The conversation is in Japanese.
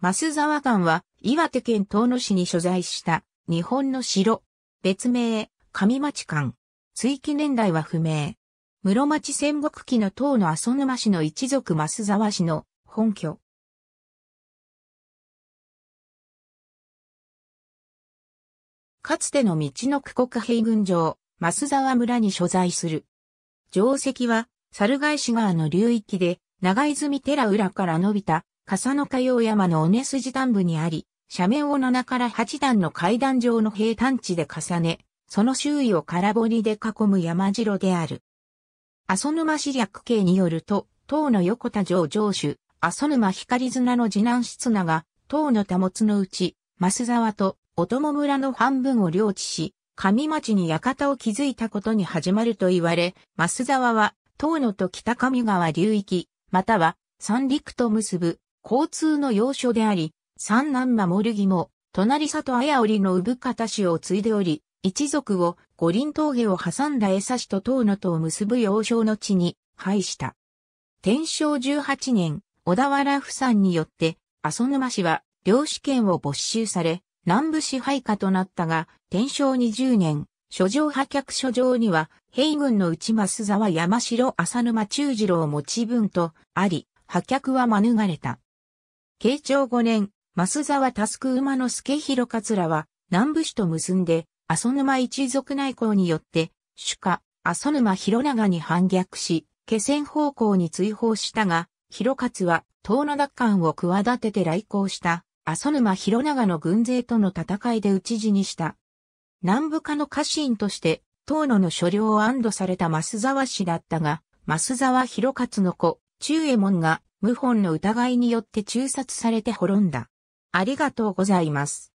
増沢館は岩手県遠野市に所在した日本の城。別名、上町館。追記年代は不明。室町戦国期の東の浅沼市の一族増沢氏の本拠。かつての道の区国兵軍ス増沢村に所在する。城跡は、猿返し川の流域で、長泉寺浦から伸びた笠の火用山の尾根筋端部にあり、斜面を7から8段の階段状の平坦地で重ね、その周囲を空堀で囲む山城である。阿蘇沼市略系によると、唐の横田城城主、阿蘇沼光綱の次男室名が、唐の保つのうち、増沢とお供村の半分を領地し、上町に館を築いたことに始まると言われ、増沢は、唐のと北上川流域、または三陸と結ぶ交通の要所であり、三男守義も、隣里綾織の産方氏を継いでおり、一族を五輪峠を挟んだ江差と遠野とを結ぶ要衝の地に廃した。天正十八年、小田原府山によって、阿蘇沼氏は領主権を没収され、南部支配下となったが、天正二十年、諸城破却諸城には、平軍の内増沢山城浅沼中次郎持ち分とあり、破却は免れた。慶長5年、増沢タスク馬之助広桂は、南部市と結んで、阿蘇沼一族内向によって、主家、阿蘇沼広長に反逆し、気仙方向に追放したが、広勝は、東野奪還を企てて来航した、阿蘇沼広長の軍勢との戦いで討ち死にした。南部下の家臣として、東野の所領を安堵された増沢氏だったが、増沢広勝の子、中衛門が謀反の疑いによって中殺されて滅んだ。ありがとうございます。